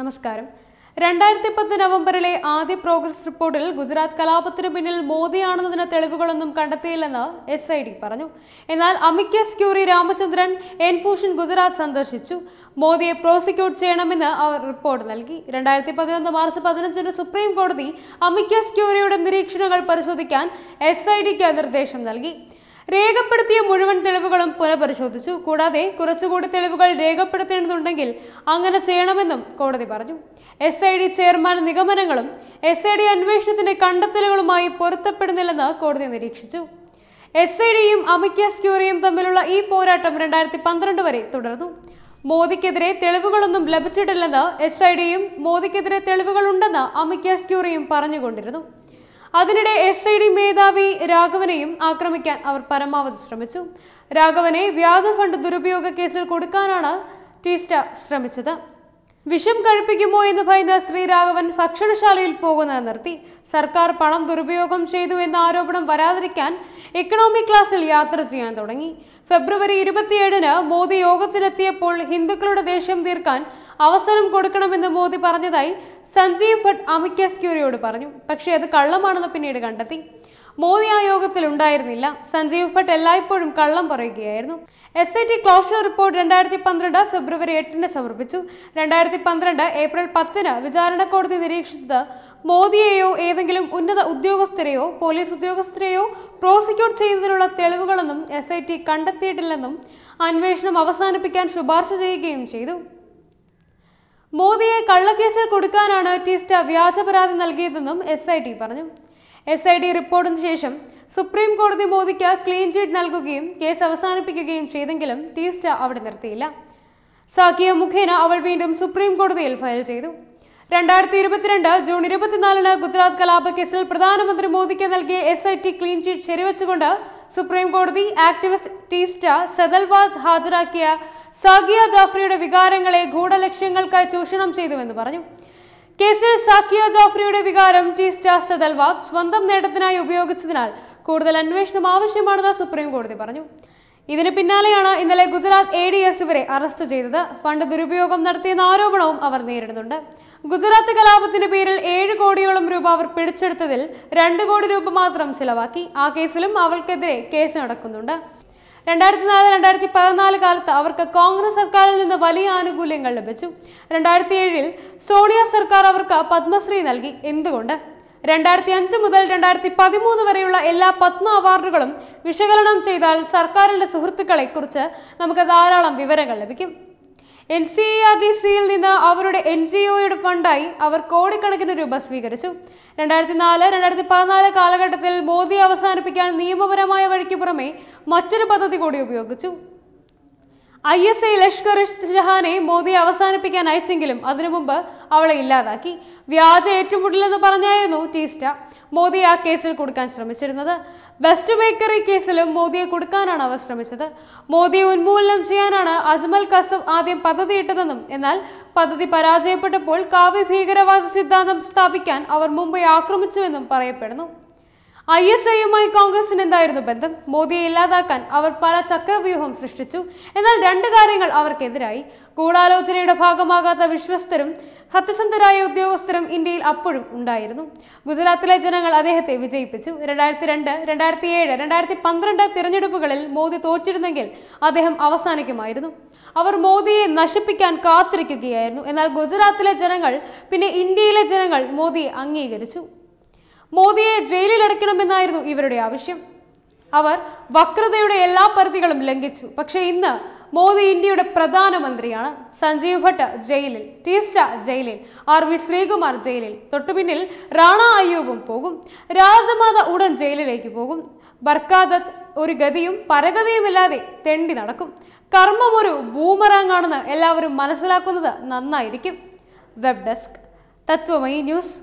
നമസ്കാരം രണ്ടായിരത്തി പത്ത് നവംബറിലെ ആദ്യ പ്രോഗ്രസ് റിപ്പോർട്ടിൽ ഗുജറാത്ത് കലാപത്തിന് പിന്നിൽ മോദിയാണെന്നതിന് തെളിവുകളൊന്നും കണ്ടെത്തിയില്ലെന്ന് എസ് ഐ ഡി പറഞ്ഞു എന്നാൽ amicus curiae Ramachandran N Bhushan Gujarat സന്ദർശിച്ചു മോദിയെ പ്രോസിക്യൂട്ട് ചെയ്യണമെന്ന് അവർ റിപ്പോർട്ട് നൽകി രണ്ടായിരത്തി പതിനൊന്ന് മാർച്ച് പതിനഞ്ചിന് സുപ്രീം കോടതി അമിക്കസ് ക്യൂറിയുടെ നിരീക്ഷണങ്ങൾ പരിശോധിക്കാൻ എസ് ഐ ഡിക്ക് നിർദ്ദേശം നൽകി രേഖപ്പെടുത്തിയ മുഴുവൻ തെളിവുകളും പുനഃപരിശോധിച്ചു കൂടാതെ കുറച്ചുകൂടി തെളിവുകൾ രേഖപ്പെടുത്തേണ്ടതുണ്ടെങ്കിൽ അങ്ങനെ ചെയ്യണമെന്നും കോടതി പറഞ്ഞു എസ് ഐ ഡി ചെയർമാൻ നിഗമനങ്ങളും എസ് ഐ ഡി അന്വേഷണത്തിന്റെ കണ്ടെത്തലുകളുമായി പൊരുത്തപ്പെടുന്നില്ലെന്ന് കോടതി നിരീക്ഷിച്ചു എസ് ഐ ഡിയും അമിക്യാസ് ക്യൂറിയും തമ്മിലുള്ള ഈ പോരാട്ടം രണ്ടായിരത്തി പന്ത്രണ്ട് വരെ തുടർന്നു മോദിക്കെതിരെ തെളിവുകളൊന്നും ലഭിച്ചിട്ടില്ലെന്ന് എസ് ഐ ഡിയും മോദിക്കെതിരെ തെളിവുകളുണ്ടെന്ന് അമിക്യാസ് ക്യൂറിയും പറഞ്ഞുകൊണ്ടിരുന്നു അതിനിടെ എസ് ഐ ഡി മേധാവി രാഘവനെയും ആക്രമിക്കാൻ അവർ പരമാവധി ശ്രമിച്ചു രാഘവനെ വ്യാജ ഫണ്ട് ദുരുപയോഗ കേസിൽ കൊടുക്കാനാണ് ടീസ്റ്റ ശ്രമിച്ചത് വിഷം കഴിപ്പിക്കുമോ എന്ന് ഭയന്ന ശ്രീരാഘവൻ ഭക്ഷണശാലയിൽ പോകുന്നത് നിർത്തി സർക്കാർ പണം ദുരുപയോഗം ചെയ്തു എന്ന ആരോപണം വരാതിരിക്കാൻ എക്കണോമിക് ക്ലാസ്സിൽ യാത്ര ചെയ്യാൻ തുടങ്ങി ഫെബ്രുവരി ഇരുപത്തിയേഴിന് മോദി യോഗത്തിനെത്തിയപ്പോൾ ഹിന്ദുക്കളുടെ ദേഷ്യം തീർക്കാൻ അവസരം കൊടുക്കണമെന്ന് മോദി പറഞ്ഞതായി സഞ്ജീവ് ഭട്ട് അമിക്കസ് ക്യൂരിയോട് പറഞ്ഞു പക്ഷേ അത് കള്ളമാണെന്ന് പിന്നീട് കണ്ടെത്തി മോദി ആ യോഗത്തിൽ ഉണ്ടായിരുന്നില്ല സഞ്ജീവ് ഭട്ട് എല്ലായ്പ്പോഴും കള്ളം പറയുകയായിരുന്നു S I T closure report രണ്ടായിരത്തി പന്ത്രണ്ട് ഫെബ്രുവരി എട്ടിന് സമർപ്പിച്ചു രണ്ടായിരത്തി പന്ത്രണ്ട് ഏപ്രിൽ പത്തിന് വിചാരണ കോടതി നിരീക്ഷിച്ചത് മോദിയെയോ ഏതെങ്കിലും ഉന്നത ഉദ്യോഗസ്ഥരെയോ പോലീസ് ഉദ്യോഗസ്ഥരെയോ പ്രോസിക്യൂട്ട് ചെയ്യുന്നതിനുള്ള തെളിവുകളൊന്നും എസ് കണ്ടെത്തിയിട്ടില്ലെന്നും അന്വേഷണം അവസാനിപ്പിക്കാൻ ശുപാർശ ചെയ്യുകയും ചെയ്തു മോദിയെ കള്ളക്കേസിൽ കൊടുക്കാനാണ് ടിസ്റ്റ വ്യാജ പരാതി നൽകിയതെന്നും എസ് ഐ ടി പറഞ്ഞു എസ് ഐ ടി റിപ്പോർട്ടിന് ശേഷം സുപ്രീം കോടതി മോദിക്ക് ക്ലീൻ ചീറ്റ് നൽകുകയും കേസ് അവസാനിപ്പിക്കുകയും ചെയ്തെങ്കിലും ടീസ്റ്റ അവിടെ നിർത്തിയില്ല സാക്കിയ മുഖേന അവൾ വീണ്ടും സുപ്രീം കോടതിയിൽ ഫയൽ ചെയ്തു രണ്ടായിരത്തി ഇരുപത്തിരണ്ട് ജൂൺ ഇരുപത്തിനാലിന് ഗുജറാത്ത് കലാപക്കേസിൽ പ്രധാനമന്ത്രി മോദിക്ക് നൽകിയ S I T clean chit ശരിവച്ചുകൊണ്ട് സുപ്രീം കോടതി ആക്ടിവിസ്റ്റ സദൽവാദ് ഹാജരാക്കിയ സാഖിയ ജാഫ്രിയുടെ വികാരങ്ങളെ ഗൂഢലക്ഷ്യങ്ങൾക്കായി ചൂഷണം ചെയ്തുവെന്ന് പറഞ്ഞു കേസിൽ സാഖിയ ജോഫ്രിയുടെ വികാരം ടീസ്റ്റ സ്റ്റാർ സദൽവാദ് സ്വന്തം നേട്ടത്തിനായി ഉപയോഗിച്ചതിനാൽ കൂടുതൽ അന്വേഷണം ആവശ്യമാണെന്ന് സുപ്രീം കോടതി പറഞ്ഞു ഇതിന് പിന്നാലെയാണ് ഇന്നലെ ഗുജറാത്ത് എ ഡി എസ് ഇവരെ അറസ്റ്റ് ചെയ്തത് ഫണ്ട് ദുരുപയോഗം നടത്തിയെന്ന ആരോപണവും അവർ നേരിടുന്നുണ്ട് ഗുജറാത്ത് കലാപത്തിന്റെ പേരിൽ ഏഴ് കോടിയോളം രൂപ അവർ പിടിച്ചെടുത്തതിൽ രണ്ട് കോടി രൂപ മാത്രം ചിലവാക്കി ആ കേസിലും അവർക്കെതിരെ കേസ് നടക്കുന്നുണ്ട് രണ്ടായിരത്തി നാല് രണ്ടായിരത്തി പതിനാല് കാലത്ത് അവർക്ക് കോൺഗ്രസ് സർക്കാരിൽ നിന്ന് വലിയ ആനുകൂല്യങ്ങൾ ലഭിച്ചു രണ്ടായിരത്തി ഏഴിൽ സോണിയ സർക്കാർ അവർക്ക് പത്മശ്രീ നൽകി എന്തുകൊണ്ട് രണ്ടായിരത്തി അഞ്ച് മുതൽ രണ്ടായിരത്തി പതിമൂന്ന് വരെയുള്ള എല്ലാ പത്മ അവാർഡുകളും വിശകലനം ചെയ്താൽ സർക്കാരിൻ്റെ സുഹൃത്തുക്കളെ കുറിച്ച് നമുക്ക് ധാരാളം വിവരങ്ങൾ ലഭിക്കും എൻ സി ആർ ടി സിയിൽ നിന്ന് അവരുടെ എൻ ജി ഒയുടെ ഫണ്ടായി അവർ കോടിക്കണക്കിന് രൂപ സ്വീകരിച്ചു രണ്ടായിരത്തി നാല് രണ്ടായിരത്തി പതിനാല് കാലഘട്ടത്തിൽ മോദി അവസാനിപ്പിക്കാൻ നിയമപരമായ വഴിക്ക് പുറമെ മറ്റൊരു പദ്ധതി കൂടി ഉപയോഗിച്ചു ഐ എസ് ഐ ലഷ്കർ ഷെഹാനെ മോദി അവസാനിപ്പിക്കാൻ അയച്ചെങ്കിലും അതിനു മുമ്പ് അവളെ ഇല്ലാതാക്കി വ്യാജ ഏറ്റുമുട്ടലെന്ന് പറഞ്ഞായിരുന്നു ടീസ്റ്റ മോദി ആ കേസിൽ കൊടുക്കാൻ ശ്രമിച്ചിരുന്നത് ബെസ്റ്റ് ബേക്കറി കേസിലും മോദിയെ കൊടുക്കാനാണ് അവർ ശ്രമിച്ചത് മോദിയെ ഉന്മൂലനം ചെയ്യാനാണ് അജ്മൽ കസബ് ആദ്യം പദ്ധതിയിട്ടതെന്നും എന്നാൽ പദ്ധതി പരാജയപ്പെട്ടപ്പോൾ കാവ്യ ഭീകരവാദ സിദ്ധാന്തം സ്ഥാപിക്കാൻ അവർ മുംബൈ ആക്രമിച്ചുവെന്നും പറയപ്പെടുന്നു ഐ എസ് ഐയുമായി കോൺഗ്രസിന് എന്തായിരുന്നു ബന്ധം മോദിയെ ഇല്ലാതാക്കാൻ അവർ പല ചക്രവ്യൂഹം സൃഷ്ടിച്ചു എന്നാൽ രണ്ട് കാര്യങ്ങൾ അവർക്കെതിരായി ഗൂഢാലോചനയുടെ ഭാഗമാകാത്ത വിശ്വസ്തരും സത്യസന്ധരായ ഉദ്യോഗസ്ഥരും ഇന്ത്യയിൽ അപ്പോഴും ഉണ്ടായിരുന്നു ഗുജറാത്തിലെ ജനങ്ങൾ അദ്ദേഹത്തെ വിജയിപ്പിച്ചു രണ്ടായിരത്തി രണ്ട് രണ്ടായിരത്തി ഏഴ് രണ്ടായിരത്തി പന്ത്രണ്ട് തിരഞ്ഞെടുപ്പുകളിൽ മോദി തോറ്റിരുന്നെങ്കിൽ അദ്ദേഹം അവസാനിക്കുമായിരുന്നു അവർ മോദിയെ നശിപ്പിക്കാൻ കാത്തിരിക്കുകയായിരുന്നു എന്നാൽ ഗുജറാത്തിലെ ജനങ്ങൾ പിന്നെ ഇന്ത്യയിലെ ജനങ്ങൾ മോദിയെ അംഗീകരിച്ചു മോദിയെ ജയിലിൽ അടയ്ക്കണമെന്നായിരുന്നു ഇവരുടെ ആവശ്യം അവർ വക്രതയുടെ എല്ലാ പരിധികളും ലംഘിച്ചു പക്ഷേ ഇന്ന് മോദി ഇന്ത്യയുടെ പ്രധാനമന്ത്രിയാണ് സഞ്ജീവ് ഭട്ട് ജയിലിൽ ടീസ്റ്റ ജയിലിൽ ആർ വി ശ്രീകുമാർ ജയിലിൽ തൊട്ടുപിന്നിൽ റാണ അയ്യൂബും പോകും രാജമാത ഉടൻ ജയിലിലേക്ക് പോകും ബർക്കാദത്ത് ഒരു ഗതിയും പരഗതിയുമില്ലാതെ തെണ്ടി നടക്കും കർമ്മം ഒരു ബൂമറാങ്ങാണെന്ന് എല്ലാവരും മനസ്സിലാക്കുന്നത് നന്നായിരിക്കും വെബ് ഡെസ്ക് തത്വമയി ന്യൂസ്